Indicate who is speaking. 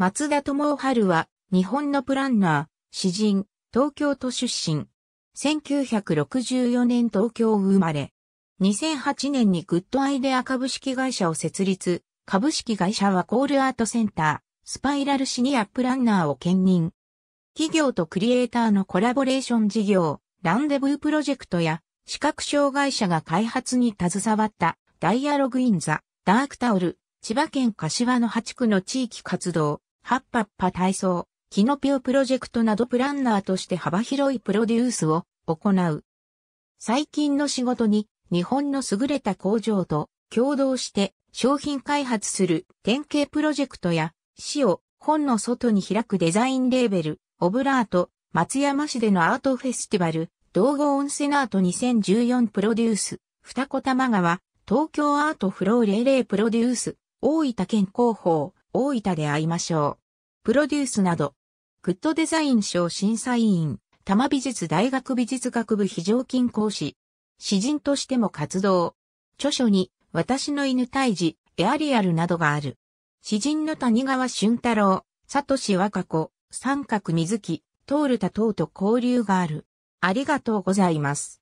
Speaker 1: 松田智春は、日本のプランナー、詩人、東京都出身。1964年東京生まれ。2008年にグッドアイデア株式会社を設立。株式会社はコールアートセンター、スパイラルシニアプランナーを兼任。企業とクリエイターのコラボレーション事業、ランデブープロジェクトや、視覚障害者が開発に携わった、ダイアログインザ、ダークタオル、千葉県柏の8区の地域活動、ハッパッパ体操、キノピオプロジェクトなどプランナーとして幅広いプロデュースを行う。最近の仕事に日本の優れた工場と共同して商品開発する典型プロジェクトや市を本の外に開くデザインレーベル、オブラート、松山市でのアートフェスティバル、道後温泉アート2014プロデュース、二子玉川、東京アートフローレーレープロデュース、大分県広報、大分で会いましょう。プロデュースなど、グッドデザイン賞審査委員、多摩美術大学美術学部非常勤講師、詩人としても活動。著書に、私の犬退治、エアリアルなどがある。詩人の谷川俊太郎、佐藤和歌子、三角水木、通るた等と交流がある。ありがとうございます。